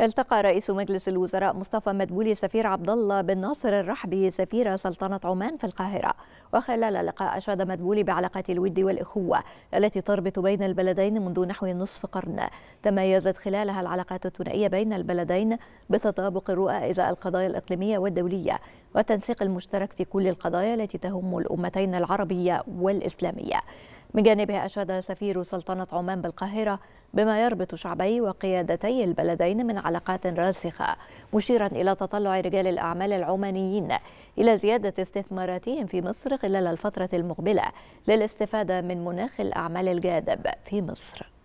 التقى رئيس مجلس الوزراء مصطفى مدبولي سفير عبد الله بن ناصر الرحبي سفير سلطنة عمان في القاهرة وخلال اللقاء أشاد مدبولي بعلاقة الود والإخوة التي تربط بين البلدين منذ نحو نصف قرن تميزت خلالها العلاقات الثنائية بين البلدين بتطابق الرؤى إذا القضايا الإقليمية والدولية والتنسيق المشترك في كل القضايا التي تهم الأمتين العربية والإسلامية من جانبها أشاد سفير سلطنة عمان بالقاهرة بما يربط شعبي وقيادتي البلدين من علاقات راسخة مشيرا إلى تطلع رجال الأعمال العمانيين إلى زيادة استثماراتهم في مصر خلال الفترة المقبلة للاستفادة من مناخ الأعمال الجاذب في مصر